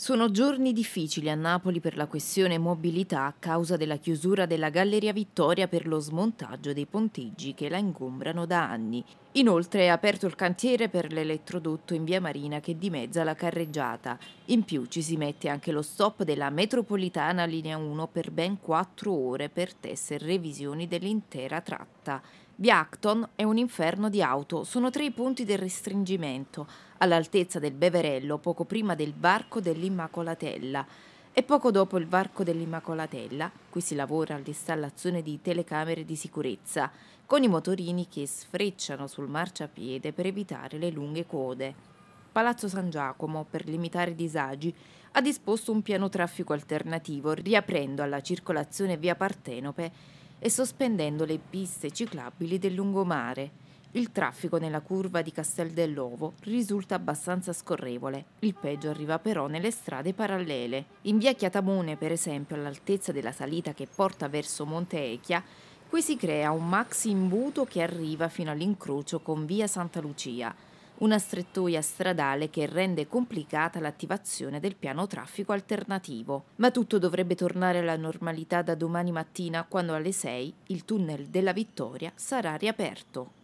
Sono giorni difficili a Napoli per la questione mobilità a causa della chiusura della Galleria Vittoria per lo smontaggio dei ponteggi che la ingombrano da anni. Inoltre è aperto il cantiere per l'elettrodotto in via Marina che dimezza la carreggiata. In più ci si mette anche lo stop della metropolitana linea 1 per ben 4 ore per test e revisioni dell'intera tratta. Biacton è un inferno di auto, sono tre i punti del restringimento, all'altezza del Beverello poco prima del varco dell'Immacolatella e poco dopo il varco dell'Immacolatella, qui si lavora all'installazione di telecamere di sicurezza, con i motorini che sfrecciano sul marciapiede per evitare le lunghe code. Palazzo San Giacomo, per limitare i disagi, ha disposto un piano traffico alternativo, riaprendo alla circolazione via Partenope e sospendendo le piste ciclabili del lungomare. Il traffico nella curva di Castel dell'Ovo risulta abbastanza scorrevole. Il peggio arriva però nelle strade parallele. In via Chiatamone, per esempio, all'altezza della salita che porta verso Monte Echia, qui si crea un maxi imbuto che arriva fino all'incrocio con via Santa Lucia una strettoia stradale che rende complicata l'attivazione del piano traffico alternativo. Ma tutto dovrebbe tornare alla normalità da domani mattina quando alle 6 il tunnel della Vittoria sarà riaperto.